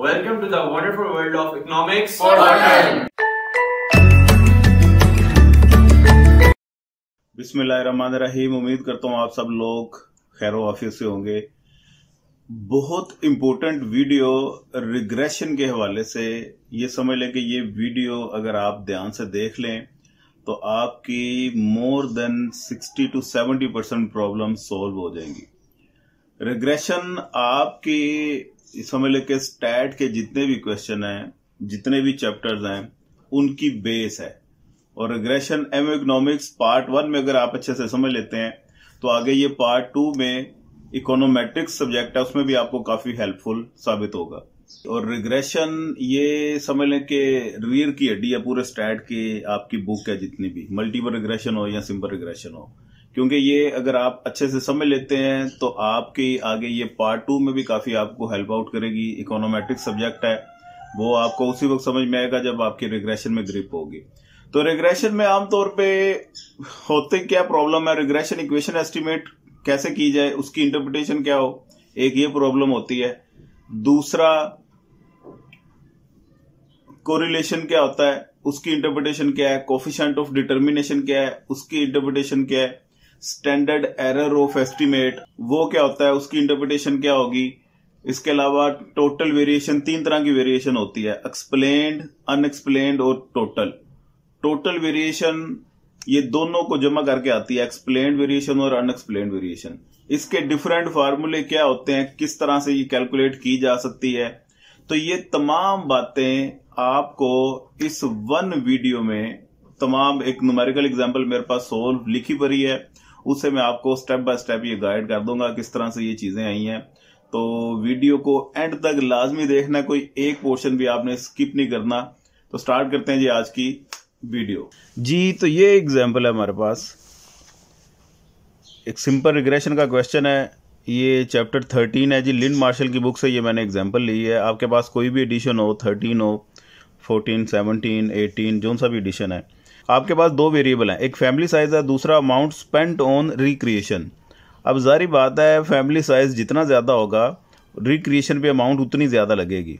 Welcome to the wonderful world of economics for time. बिस्मिल्लाहिर्रहमानिर्रहीम उम्मीद करता हूँ आप सब लोग खैर ऑफिस से होंगे बहुत इम्पोर्टेंट वीडियो रिग्रेशन के हवाले से ये समझ लें कि ये वीडियो अगर आप ध्यान से देख लें तो आपकी more than 60 to 70 percent problem solve हो जाएंगी रिग्रेशन आपकी समझ समय लेके स्टैट के जितने भी क्वेश्चन हैं जितने भी चैप्टर्स हैं उनकी बेस है और regression M economics part one में अगर आप अच्छे से समझ लेते हैं तो आगे ये पार्ट टू में इकोनोमेट्रिक्स सब्जेक्ट है उसमें भी आपको काफी हेल्पफुल साबित होगा और रिग्रेशन ये समझ लें कि रियर की हड्डी है पूरे स्टैट की आपकी बुक है जितनी भी मल्टीपल रिग्रेशन हो या सिंपल रिग्रेशन हो क्योंकि ये अगर आप अच्छे से समझ लेते हैं तो आपके आगे ये पार्ट टू में भी काफ़ी आपको हेल्प आउट करेगी इकोनोमेट्रिक सब्जेक्ट है वो आपको उसी वक्त समझ में आएगा जब आपकी रिग्रेशन में ग्रिप होगी तो रिग्रेशन में आमतौर पे होते क्या प्रॉब्लम है रिग्रेशन इक्वेशन एस्टिमेट कैसे की जाए उसकी इंटरप्रिटेशन क्या हो एक ये प्रॉब्लम होती है दूसरा कोरिलेशन क्या होता है उसकी इंटरप्रिटेशन क्या है कोफिशेंट ऑफ डिटर्मिनेशन क्या है उसकी इंटरप्रिटेशन क्या है स्टैंडर्ड एरर ऑफ एस्टिमेट वो क्या होता है उसकी इंटरप्रिटेशन क्या होगी इसके अलावा टोटल वेरिएशन तीन तरह की वेरिएशन होती है एक्सप्लेन्ड अनएक्सप्लेन्ड और टोटल टोटल वेरिएशन ये दोनों को जमा करके आती है एक्सप्लेन्ड वेरिएशन और अनएक्सप्लेन्ड वेरिएशन इसके डिफरेंट फार्मूले क्या होते हैं किस तरह से ये कैलकुलेट की जा सकती है तो ये तमाम बातें आपको इस वन वीडियो में तमाम एक न्यूमेरिकल एग्जाम्पल मेरे पास सोल्व लिखी पड़ी है उससे मैं आपको स्टेप बाय स्टेप ये गाइड कर दूंगा किस तरह से ये चीजें आई हैं तो वीडियो को एंड तक लाजमी देखना कोई एक पोर्शन भी आपने स्किप नहीं करना तो स्टार्ट करते हैं जी आज की वीडियो जी तो ये एग्जाम्पल है हमारे पास एक सिंपल रिग्रेशन का क्वेश्चन है ये चैप्टर थर्टीन है जी लिन मार्शल की बुक से ये मैंने एग्जाम्पल ली है आपके पास कोई भी एडिशन हो थर्टीन हो फोर्टीन सेवनटीन एटीन जो सा भी एडिशन है आपके पास दो वेरिएबल हैं एक फैमिली साइज़ है दूसरा अमाउंट स्पेंट ऑन रिक्रिएशन अब जारी बात है फैमिली साइज़ जितना ज़्यादा होगा रिक्रिएशन पे अमाउंट उतनी ज़्यादा लगेगी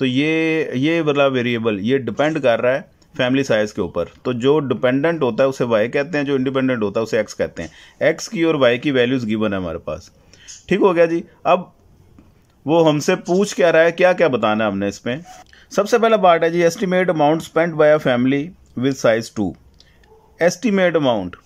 तो ये ये वाला वेरिएबल ये डिपेंड कर रहा है फैमिली साइज़ के ऊपर तो जो डिपेंडेंट होता है उसे वाई कहते हैं जो इंडिपेंडेंट होता है उसे एक्स कहते हैं एक्स की और वाई की वैल्यूज़ गिवन है हमारे पास ठीक हो गया जी अब वो हमसे पूछ क्या रहा है क्या क्या बताना है हमने इसमें सबसे पहला पार्ट है जी estimate amount spent by a family with size two estimate amount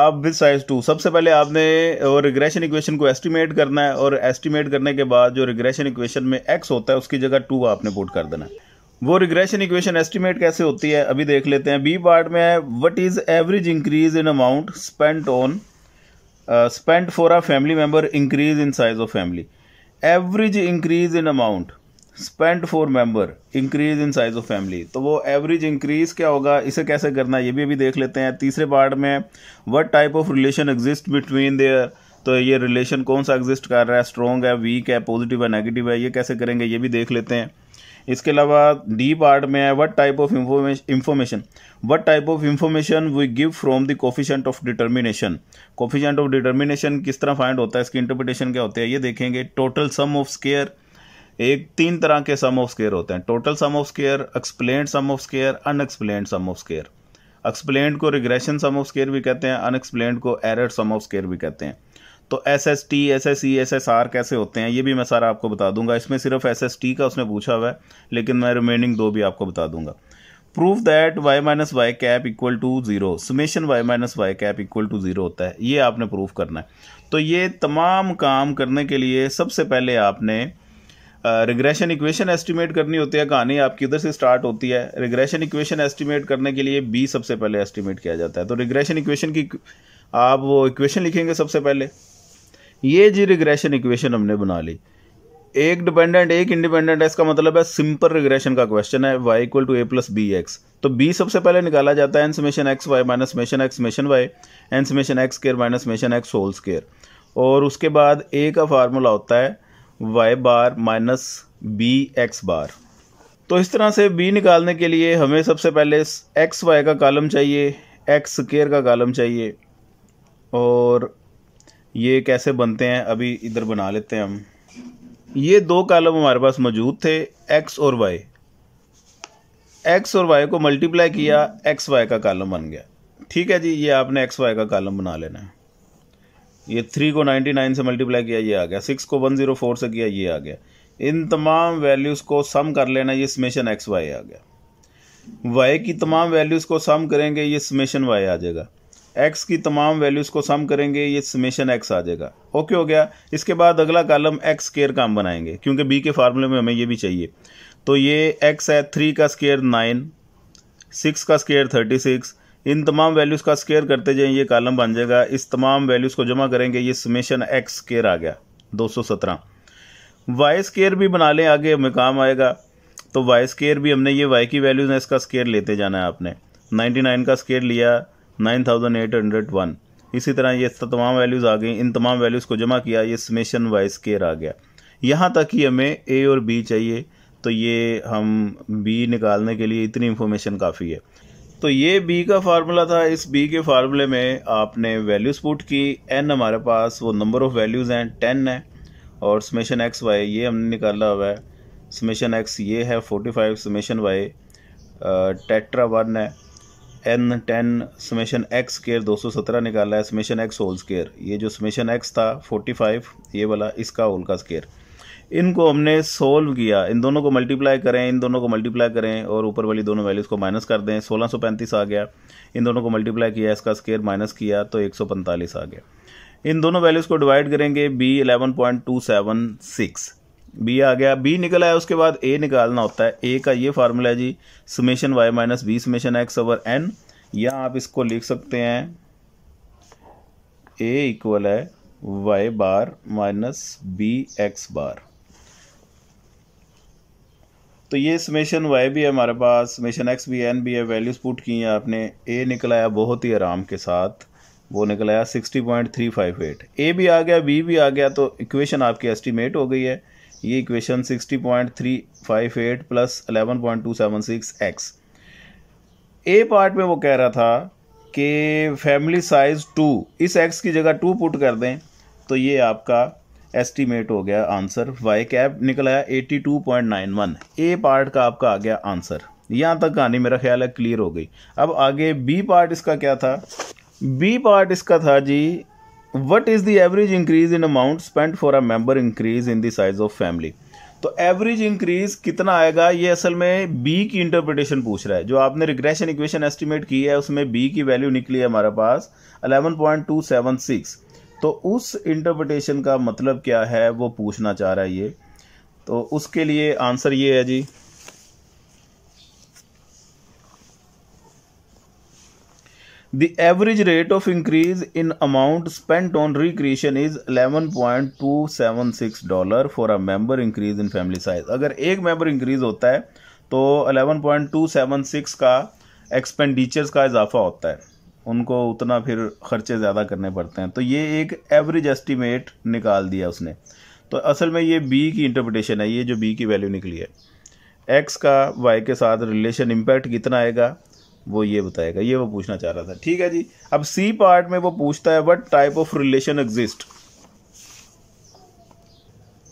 आप विद साइज़ टू सबसे पहले आपने और रिग्रेशन इक्वेशन को एस्टीमेट करना है और एस्टीमेट करने के बाद जो रिग्रेशन इक्वेशन में एक्स होता है उसकी जगह टू आपने पुट कर देना है वो रिग्रेशन इक्वेशन एस्टीमेट कैसे होती है अभी देख लेते हैं बी पार्ट में है what is average increase in amount spent on spent for a family member increase in size of family average increase in amount spend for member increase in size of family तो वो average increase क्या होगा इसे कैसे करना है ये भी अभी देख लेते हैं तीसरे पार्ट में what type of relation exist between there तो ये रिलेशन कौन सा एग्जिस्ट कर रहा है स्ट्रॉन्ग है वीक है पॉजिटिव है नेगेटिव है ये कैसे करेंगे ये भी देख लेते हैं इसके अलावा डी पार्ट में है what type of information what type of information we give from the coefficient of determination coefficient of determination किस तरह फाइंड होता है इसकी इंटरप्रिटेशन क्या होती है ये देखेंगे टोटल सम ऑफ स्केयर एक तीन तरह के सम ऑफ स्केयर होते हैं total sum of square explain sum of square unexplain sum of square explain को रिग्रेशन सम ऑफ स्केयर भी कहते हैं अनएक्सप्लेन को एरर सम ऑफ स्केयर भी कहते हैं तो S S T S S E S S R कैसे होते हैं ये भी मैं सारा आपको बता दूंगा इसमें सिर्फ एस एस टी का उसने पूछा हुआ है लेकिन मैं रिमेनिंग दो भी आपको बता दूंगा proof that Y minus Y cap equal to zero summation Y minus Y cap equal to zero होता है ये आपने प्रूफ करना है तो ये तमाम काम करने के लिए सबसे पहले आपने रिग्रेशन इक्वेशन एस्टिमेट करनी होती है कहानी आपकी उधर से स्टार्ट होती है रिग्रेशन इक्वेशन एस्टिमेट करने के लिए बी सबसे पहले एस्टिमेट किया जाता है तो रिग्रेशन इक्वेशन की आप वो इक्वेशन लिखेंगे सबसे पहले ये जी रिग्रेशन इक्वेशन हमने बना ली एक डिपेंडेंट एक इंडिपेंडेंट है इसका मतलब है सिंपल रिग्रेशन का क्वेश्चन है Y equal to A plus B X तो बी सबसे पहले निकाला जाता है n summation X Y minus summation X summation Y n summation X square minus summation X whole square और उसके बाद ए का फार्मूला होता है Y bar minus B X bar तो इस तरह से बी निकालने के लिए हमें सबसे पहले एक्स वाई का कॉलम चाहिए एक्स स्केयर का कॉलम चाहिए और ये कैसे बनते हैं अभी इधर बना लेते हैं हम ये दो कालम हमारे पास मौजूद थे एक्स और वाई एक्स और वाई को मल्टीप्लाई किया एक्स वाई का कॉलम बन गया ठीक है जी ये आपने एक्स वाई का कॉलम बना लेना है ये थ्री को नाइन्टी नाइन से मल्टीप्लाई किया ये आ गया सिक्स को वन जीरो फोर से किया ये आ गया इन तमाम वैल्यूज़ को सम कर लेना ये समेशन एक्स वाई आ गया वाई की तमाम वैल्यूज़ को सम करेंगे ये समेशन वाई आ जाएगा एक्स की तमाम वैल्यूज़ को सम करेंगे ये समेशन एक्स आ जाएगा ओके हो गया इसके बाद अगला कॉलम एक्स स्केयर का हम बनाएंगे क्योंकि बी के फार्मूले में हमें ये भी चाहिए तो ये एक्स है थ्री का स्केयर नाइन सिक्स का स्केयर थर्टी सिक्स इन तमाम वैल्यूज़ का स्केयर करते जाएं ये कॉलम बन जाएगा इस तमाम वैल्यूज़ को जमा करेंगे ये समेशन एक्स स्केयर आ गया दो सौ सत्रह वाई स्केयर भी बना लें आगे हमें काम आएगा तो वाई स्केयर भी हमने ये वाई की वैल्यूज़ है इसका स्केयर लेते जाना है आपने नाइन्टी नाइन का स्केयर लिया nine thousand eight hundred one इसी तरह ये तमाम वैल्यूज़ आ गई इन तमाम वैल्यूज़ को जमा किया ये समेशन वाई स्केयर आ गया यहाँ तक ही हमें ए और बी चाहिए तो ये हम बी निकालने के लिए इतनी इन्फॉर्मेशन काफ़ी है तो ये बी का फार्मूला था इस बी के फार्मूले में आपने वैल्यूज पुट की एन हमारे पास वो नंबर ऑफ़ वैल्यूज़ हैं टेन है और समेशन एक्स वाई ये हमने निकाला हुआ है समेशन एक्स ये है फोर्टी फाइव समेशन वाई टेट्रा वन है N ten summation X square दो सौ सत्रह निकाला है समेशन एक्स होल स्केयर ये जो समेशन एक्स था फोर्टी फाइव ये वाला इसका होल का स्केयर इनको हमने सोल्व किया इन दोनों को मल्टीप्लाई करें इन दोनों को मल्टीप्लाई करें और ऊपर वाली दोनों वैल्यूज़ को माइनस कर दें सोलह सौ पैंतीस आ गया इन दोनों को मल्टीप्लाई किया इसका स्केयर माइनस किया तो एक सौ पैंतालीस आ गया इन दोनों वैल्यूज़ को डिवाइड करेंगे B eleven point two seven six B आ गया बी निकला है उसके बाद ए निकालना होता है ए का ये फार्मूला है जी summation Y minus B summation X over N या आप इसको लिख सकते हैं ए इक्वल है Y bar minus B X bar तो ये समेशन वाई भी है हमारे पास समेशन एक्स भी एन भी है वैल्यूज पुट की हैं आपने ए निकलाया बहुत ही आराम के साथ वो निकलाया sixty point three five eight A भी आ गया बी भी आ गया तो इक्वेशन आपकी एस्टिमेट हो गई है ये equation sixty point three five eight plus eleven point two seven six X A part में वो कह रहा था कि फैमिली साइज़ टू इस एक्स की जगह टू पुट कर दें तो ये आपका एस्टीमेट हो गया आंसर वाई कैप निकल आया eighty two point nine one A part का आपका आ गया आंसर यहाँ तक कहानी मेरा ख्याल है क्लियर हो गई अब आगे बी पार्ट इसका क्या था बी पार्ट इसका था जी what is the average increase in amount spend for a member increase in the size of family तो एवरेज इंक्रीज कितना आएगा ये असल में बी की इंटरप्रिटेशन पूछ रहा है जो आपने रिग्रेशन इक्वेशन एस्टिमेट की है उसमें बी की वैल्यू निकली है हमारे पास 11.276 तो उस इंटरप्रिटेशन का मतलब क्या है वो पूछना चाह रहा है ये तो उसके लिए आंसर ये है जी the average rate of increase in amount spent on recreation is 11.276 point two seven six dollar for a member increase in family size अगर एक मेंबर इंक्रीज होता है तो पॉइंट टू सेवन सिक्स का एक्सपेंडिचर्स का इजाफा होता है उनको उतना फिर खर्चे ज़्यादा करने पड़ते हैं तो ये एक एवरेज एस्टिमेट निकाल दिया उसने तो असल में ये बी की इंटरप्रटेशन है ये जो बी की वैल्यू निकली है एक्स का वाई के साथ रिलेशन इम्पैक्ट कितना आएगा वो ये बताएगा ये वो पूछना चाह रहा था ठीक है जी अब सी पार्ट में वो पूछता है what type of relation exist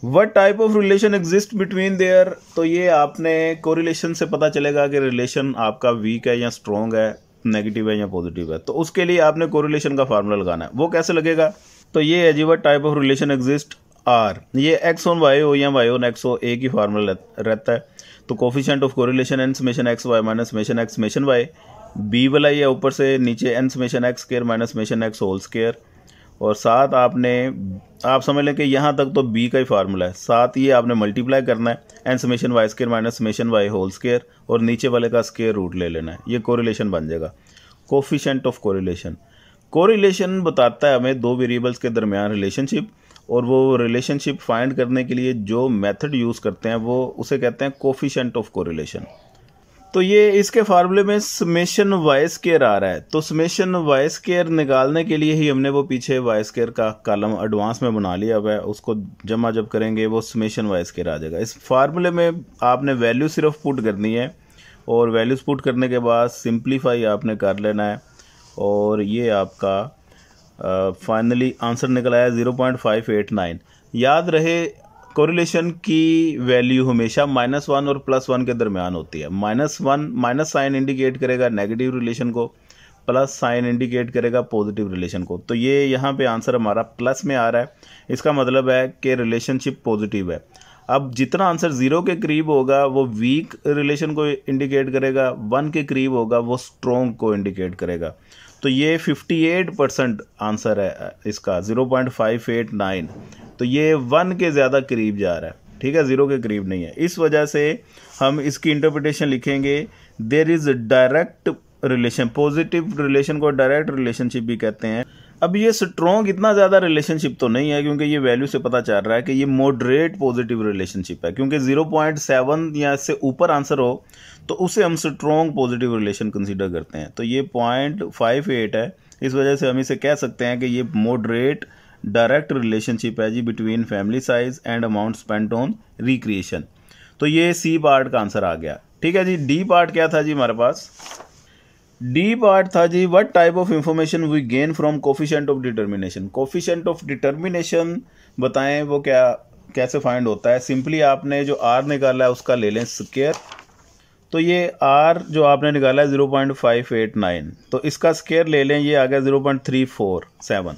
what type of relation exist between there तो ये आपने कोरिलेशन से पता चलेगा कि रिलेशन आपका वीक है या स्ट्रॉन्ग है नेगेटिव है या पॉजिटिव है तो उसके लिए आपने कोरिलेशन का फार्मूला लगाना है वो कैसे लगेगा तो ये है जी type of relation exist R ये एक्स ऑन वाई हो या वाई ऑन एक्स ओ ए की फार्मूला रहता है तो coefficient of correlation N summation X Y minus summation X summation Y B वाला ये ऊपर से नीचे N summation X square minus summation X whole square और सात आपने आप समझ लें कि यहाँ तक तो बी का ही फार्मूला है सात ये आपने मल्टीप्लाई करना है and summation Y square minus summation Y whole square और नीचे वाले का स्केयर रूट ले लेना है ये कोरिलेशन बन जाएगा कोफिशेंट ऑफ कोरिलेशन कोरिलेशन बताता है हमें दो वेरिएबल्स के दरमियान रिलेशनशिप और वो रिलेशनशिप फाइंड करने के लिए जो मेथड यूज़ करते हैं वो उसे कहते हैं कोफिशेंट ऑफ कोरिलेशन तो ये इसके फार्मूले में समेशन वाइस केयर आ रहा है तो समेशन वाइस केयर निकालने के लिए ही हमने वो पीछे वाइस केयर का कॉलम एडवांस में बना लिया हुआ है उसको जमा जब करेंगे वो समेशन वाइस केयर आ जाएगा इस फार्मूले में आपने वैल्यू सिर्फ पुट करनी है और वैल्यूज पुट करने के बाद सिंप्लीफाई आपने कर लेना है और ये आपका फाइनली आंसर निकला है zero point five eight nine याद रहे कोरिलेशन की वैल्यू हमेशा माइनस वन और प्लस वन के दरमियान होती है minus one minus sign indicate करेगा नेगेटिव रिलेशन को प्लस साइन इंडिकेट करेगा पॉजिटिव रिलेशन को तो ये यहाँ पे आंसर हमारा प्लस में आ रहा है इसका मतलब है कि रिलेशनशिप पॉजिटिव है अब जितना आंसर ज़ीरो के करीब होगा वो वीक रिलेशन को इंडिकेट करेगा वन के करीब होगा वो स्ट्रॉन्ग को इंडिकेट करेगा तो ये 58 परसेंट आंसर है इसका 0.589 तो ये वन के ज़्यादा करीब जा रहा है ठीक है ज़ीरो के करीब नहीं है इस वजह से हम इसकी इंटरप्रिटेशन लिखेंगे there is direct relation positive relation को डायरेक्ट रिलेशनशिप भी कहते हैं अब ये स्ट्रॉन्ग इतना ज़्यादा रिलेशनशिप तो नहीं है क्योंकि ये वैल्यू से पता चल रहा है कि ये मॉडरेट पॉजिटिव रिलेशनशिप है क्योंकि 0.7 या इससे ऊपर आंसर हो तो उसे हम स्ट्रॉन्ग पॉजिटिव रिलेशन कंसीडर करते हैं तो ये पॉइंट फाइव एट है इस वजह से हम इसे कह सकते हैं कि ये मॉडरेट डायरेक्ट रिलेशनशिप है जी between family size and amount spend on recreation तो ये सी पार्ट का आंसर आ गया ठीक है जी डी पार्ट क्या था जी हमारे पास डी पार्ट था जी what type of information we gain from coefficient of determination coefficient of determination बताएं वो क्या कैसे फाइंड होता है सिंपली आपने जो आर निकाला है उसका ले लें स्केयर तो ये आर जो आपने निकाला है zero point five eight nine तो इसका स्केयर ले लें ये आ गया zero point three four seven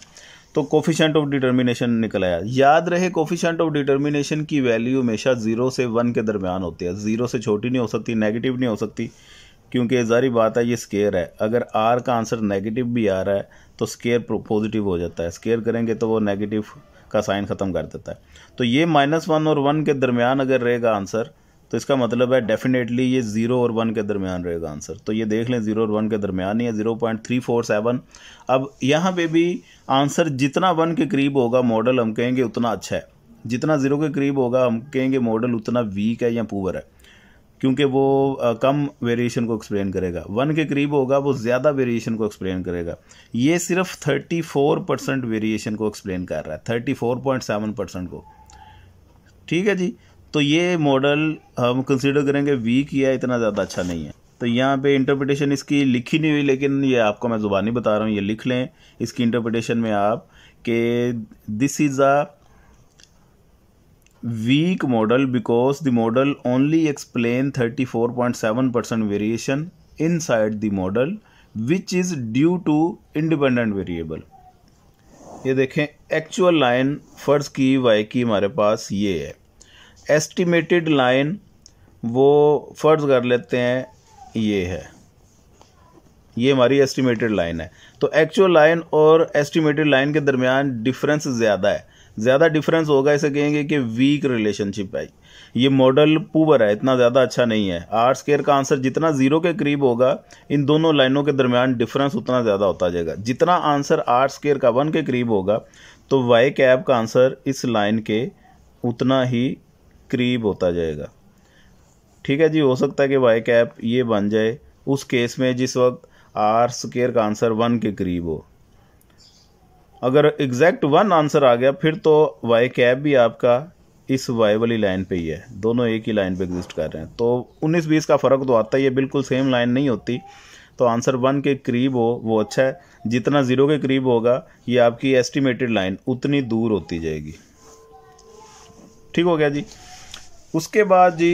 तो कोफिशेंट ऑफ डिटर्मिनेशन निकल आया याद रहे कोफिशेंट ऑफ डिटर्मिनेशन की वैल्यू हमेशा ज़ीरो से वन के दरमियान होती है ज़ीरो से छोटी नहीं हो सकती नेगेटिव नहीं हो सकती क्योंकि ज़ारी बात है ये स्केयर है अगर आर का आंसर नेगेटिव भी आ रहा है तो स्केयर पॉजिटिव हो जाता है स्केयर करेंगे तो वो नेगेटिव का साइन ख़त्म कर देता है तो ये माइनस वन और वन के दरमियान अगर रहेगा आंसर तो इसका मतलब है डेफिनेटली ये ज़ीरो और वन के दरमियान रहेगा आंसर तो ये देख लें ज़ीरो और वन के दरमियान ही है zero point three four seven अब यहाँ पे भी आंसर जितना वन के करीब होगा मॉडल हम कहेंगे उतना अच्छा है जितना ज़ीरो के करीब होगा हम कहेंगे मॉडल उतना वीक है या पुअर है क्योंकि वो कम वेरिएशन को एक्सप्लेन करेगा वन के करीब होगा वो ज़्यादा वेरिएशन को एक्सप्लेन करेगा ये सिर्फ थर्टी फोर परसेंट वेरिएशन को एक्सप्लेन कर रहा है thirty four point seven percent को ठीक है जी तो ये मॉडल हम कंसिडर करेंगे वीक या इतना ज़्यादा अच्छा नहीं है तो यहाँ पे इंटरप्रिटेशन इसकी लिखी नहीं हुई लेकिन ये आपको मैं ज़ुबानी बता रहा हूँ ये लिख लें इसकी इंटरप्रिटेशन में आप कि this is a weak model because the model only explain 34.7% variation inside the model which is due to independent variable ये देखें एक्चुअल लाइन फ़र्ज़ की वाई की हमारे पास ये है एस्टिमेटेड लाइन वो फ़र्ज़ कर लेते हैं ये है ये हमारी एस्टिमेटेड लाइन है तो एक्चुअल लाइन और एस्टिमेटेड लाइन के दरमियान डिफरेंस ज़्यादा है ज़्यादा डिफरेंस होगा ऐसे कहेंगे कि वीक रिलेशनशिप आई ये मॉडल पुअर है इतना ज़्यादा अच्छा नहीं है आर स्केयर का आंसर जितना ज़ीरो के करीब होगा इन दोनों लाइनों के दरमियान डिफरेंस उतना ज़्यादा होता जाएगा जितना आंसर आर स्केयर का वन के करीब होगा तो वाई कैब का आंसर इस लाइन के उतना ही करीब होता जाएगा ठीक है जी हो सकता है कि वाई कैप ये बन जाए उस केस में जिस वक्त आर स्केयर का आंसर वन के करीब हो अगर एग्जैक्ट वन आंसर आ गया फिर तो वाई कैप भी आपका इस वाई वाली लाइन पे ही है दोनों एक ही लाइन पे एग्जिस्ट कर रहे हैं तो 19 बीस का फ़र्क तो आता ही है बिल्कुल सेम लाइन नहीं होती तो आंसर वन के करीब हो वो अच्छा है जितना ज़ीरो के करीब होगा ये आपकी एस्टिमेटेड लाइन उतनी दूर होती जाएगी ठीक हो गया जी उसके बाद जी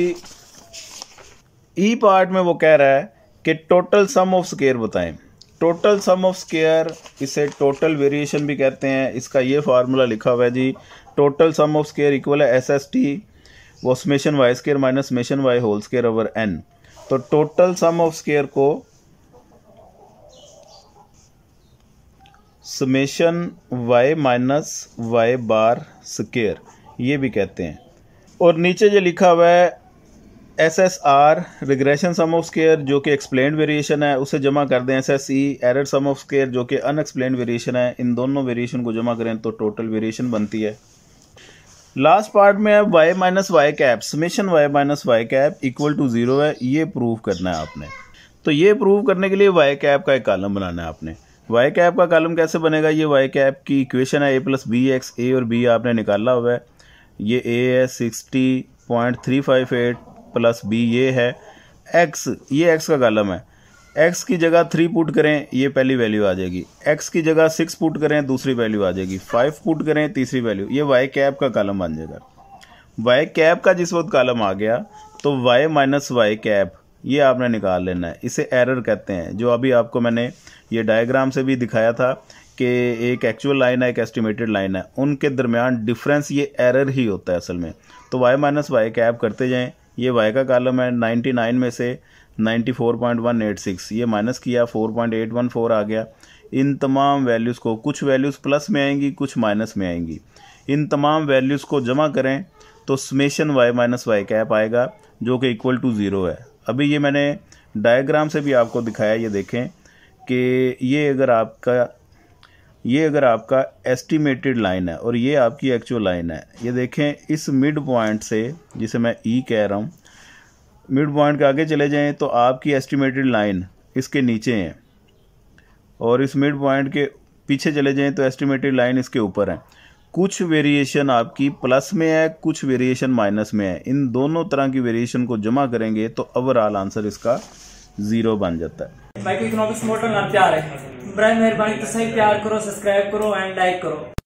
ई e पार्ट में वो कह रहा है कि टोटल सम ऑफ स्केयर बताएं टोटल सम ऑफ स्केयर इसे टोटल वेरिएशन भी कहते हैं इसका ये फार्मूला लिखा हुआ है जी total sum of square equal है एस एस टी वो summation Y square minus summation Y whole square over N तो टोटल सम ऑफ स्केयर को summation Y minus Y bar square ये भी कहते हैं और नीचे जो लिखा हुआ है S S R regression sum of square जो कि एक्सप्लेन वेरिएशन है उसे जमा कर दें S S E error sum of square जो कि अनएक्सप्लेन वेरिएशन है इन दोनों वेरिएशन को जमा करें तो टोटल वेरिएशन बनती है लास्ट पार्ट में अब Y minus Y cap summation Y minus Y cap equal to zero है ये प्रूव करना है आपने तो ये प्रूव करने के लिए वाई कैप का एक कालम बनाना है आपने वाई कैप का कालम कैसे बनेगा ये वाई कैप की इक्वेशन है A plus B X A और बी आपने निकाला हुआ है ये ए है sixty point three five eight plus B ये है एक्स ये एक्स का कॉलम है एक्स की जगह थ्री पुट करें ये पहली वैल्यू आ जाएगी एक्स की जगह सिक्स पुट करें दूसरी वैल्यू आ जाएगी फाइव पुट करें तीसरी वैल्यू ये वाई कैप का कॉलम बन जाएगा वाई कैप का जिस वक्त कालम आ गया तो वाई माइनस वाई कैप ये आपने निकाल लेना है इसे एरर कहते हैं जो अभी आपको मैंने ये डायग्राम से भी दिखाया था कि एक एक्चुअल लाइन है एक एस्टिमेटेड लाइन है उनके दरमियान डिफरेंस ये एरर ही होता है असल में तो वाई माइनस वाई कैप करते जाएँ ये वाई का कॉलम है 99 में से 94.186 ये माइनस किया 4.814 आ गया इन तमाम वैल्यूज़ को कुछ वैल्यूज़ प्लस में आएंगी कुछ माइनस में आएंगी इन तमाम वैल्यूज़ को जमा करें तो summation Y minus Y cap आएगा जो कि इक्वल टू ज़ीरो है अभी ये मैंने डायग्राम से भी आपको दिखाया ये देखें कि ये अगर आपका ये अगर आपका एस्टिमेटेड लाइन है और ये आपकी एक्चुअल लाइन है ये देखें इस मिड पॉइंट से जिसे मैं ई e कह रहा हूँ मिड पॉइंट के आगे चले जाएँ तो आपकी एस्टिमेटेड लाइन इसके नीचे है और इस मिड पॉइंट के पीछे चले जाएँ तो एस्टिमेटेड लाइन इसके ऊपर है कुछ वेरिएशन आपकी प्लस में है कुछ वेरिएशन माइनस में है इन दोनों तरह की वेरिएशन को जमा करेंगे तो ओवरऑल आंसर इसका जीरो बन जाता है माइक्रो इकोनॉमिक्स मॉडल ना प्यार है बड़ा मेहरबानी तो सही प्यार करो सब्सक्राइब करो एंड लाइक करो